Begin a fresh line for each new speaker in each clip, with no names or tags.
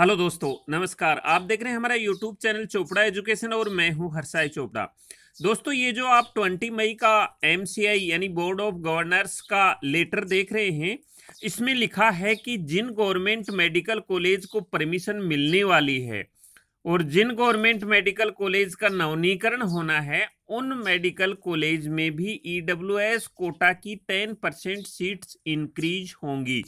hello दोस्तों नमस्कार आप देख रहे हैं हमारा यूट्यूब चैनल चोपड़ा एजुकेशन और मैं हूं हर्षाई चोपड़ा दोस्तों ये जो आप 20 मई का एमसीआई यानी बोर्ड ऑफ गवर्नर्स का लेटर देख रहे हैं इसमें लिखा है कि जिन गवर्नमेंट मेडिकल कॉलेज को परमिशन मिलने वाली है और जिन गवर्नमेंट मेडिकल कॉलेज का नवनीकरण होना है उन मेडिकल कॉलेज में भी ई e कोटा की टेन परसेंट सीट्स इंक्रीज होंगी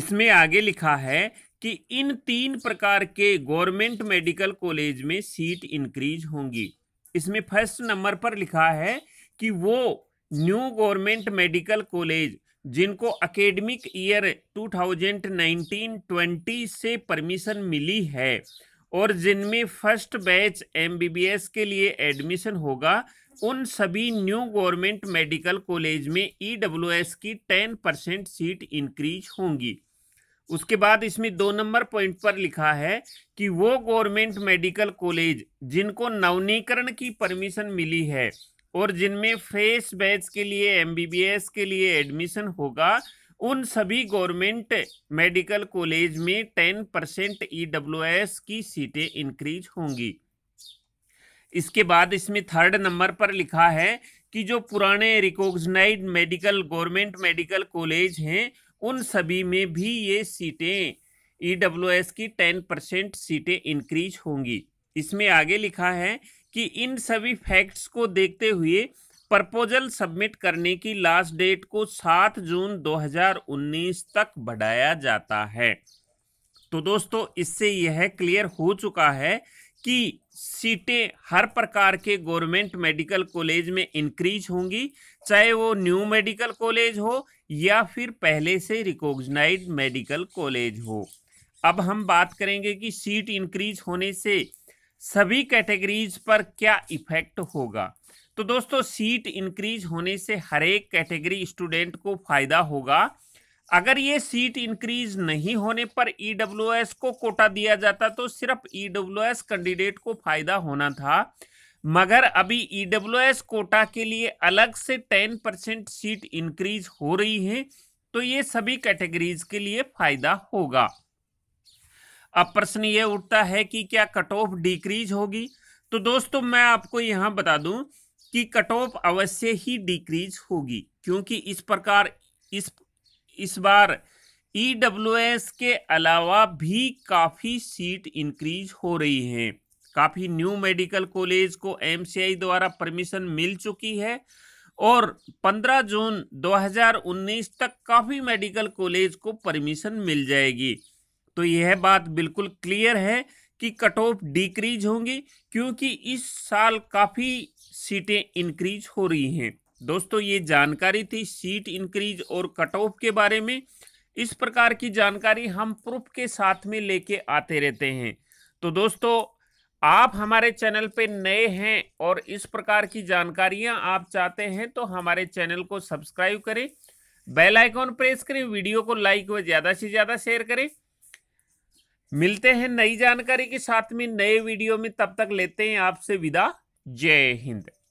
इसमें आगे लिखा है कि इन तीन प्रकार के गवर्नमेंट मेडिकल कॉलेज में सीट इंक्रीज होंगी इसमें फर्स्ट नंबर पर लिखा है कि वो न्यू गवर्नमेंट मेडिकल कॉलेज जिनको अकेडमिक ईयर 2019-20 से परमिशन मिली है और जिनमें फर्स्ट बैच एमबीबीएस के लिए एडमिशन होगा उन सभी न्यू गवर्नमेंट मेडिकल कॉलेज में ईडब्ल्यूएस e की 10 परसेंट सीट इंक्रीज होंगी उसके बाद इसमें दो नंबर पॉइंट पर लिखा है कि वो गवर्नमेंट मेडिकल कॉलेज जिनको नवनीकरण की परमिशन मिली है और जिनमें फेस बैच के लिए एमबीबीएस के लिए एडमिशन होगा उन सभी गवर्नमेंट मेडिकल कॉलेज में टेन परसेंट ई की सीटें इंक्रीज होंगी इसके बाद इसमें थर्ड नंबर पर लिखा है कि जो पुराने recognise medical government medical college हैं उन सभी में भी ये सीटें ई e की टेन परसेंट सीटें इंक्रीज होंगी इसमें आगे लिखा है कि इन सभी फैक्ट्स को देखते हुए प्रपोजल सबमिट करने की लास्ट डेट को 7 जून 2019 तक बढ़ाया जाता है तो दोस्तों इससे यह क्लियर हो चुका है कि सीटें हर प्रकार के गवर्नमेंट मेडिकल कॉलेज में इंक्रीज होंगी चाहे वो न्यू मेडिकल कॉलेज हो या फिर पहले से रिकॉग्नाइज मेडिकल कॉलेज हो अब हम बात करेंगे कि सीट इंक्रीज होने से सभी कैटेगरीज पर क्या इफेक्ट होगा तो दोस्तों सीट इंक्रीज होने से हर एक कैटेगरी स्टूडेंट को फ़ायदा होगा अगर ये सीट इंक्रीज नहीं होने पर ईडब्ल्यूएस e को कोटा दिया जाता तो सिर्फ ईडब्ल्यूएस e कैंडिडेट को फायदा होना था मगर अभी ईडब्ल्यूएस e कोटा के लिए अलग से टेन परसेंट सीट इंक्रीज हो रही है तो ये सभी कैटेगरीज के लिए फायदा होगा अब प्रश्न ये उठता है कि क्या कट ऑफ डिक्रीज होगी तो दोस्तों मैं आपको यहां बता दूं कि कट ऑफ अवश्य ही डिक्रीज होगी क्योंकि इस प्रकार इस इस बार ई e के अलावा भी काफ़ी सीट इंक्रीज हो रही है काफ़ी न्यू मेडिकल कॉलेज को एम द्वारा परमिशन मिल चुकी है और 15 जून 2019 तक काफ़ी मेडिकल कॉलेज को परमिशन मिल जाएगी तो यह बात बिल्कुल क्लियर है कि कट ऑफ डिक्रीज होंगी क्योंकि इस साल काफ़ी सीटें इंक्रीज हो रही हैं दोस्तों ये जानकारी थी सीट इंक्रीज और कट ऑफ के बारे में इस प्रकार की जानकारी हम प्रूफ के साथ में लेके आते रहते हैं तो दोस्तों आप हमारे चैनल पे नए हैं और इस प्रकार की जानकारियां आप चाहते हैं तो हमारे चैनल को सब्सक्राइब करें बेल आइकॉन प्रेस करें वीडियो को लाइक व ज़्यादा से ज़्यादा शेयर करें मिलते हैं नई जानकारी के साथ में नए वीडियो में तब तक लेते हैं आपसे विदा जय हिंद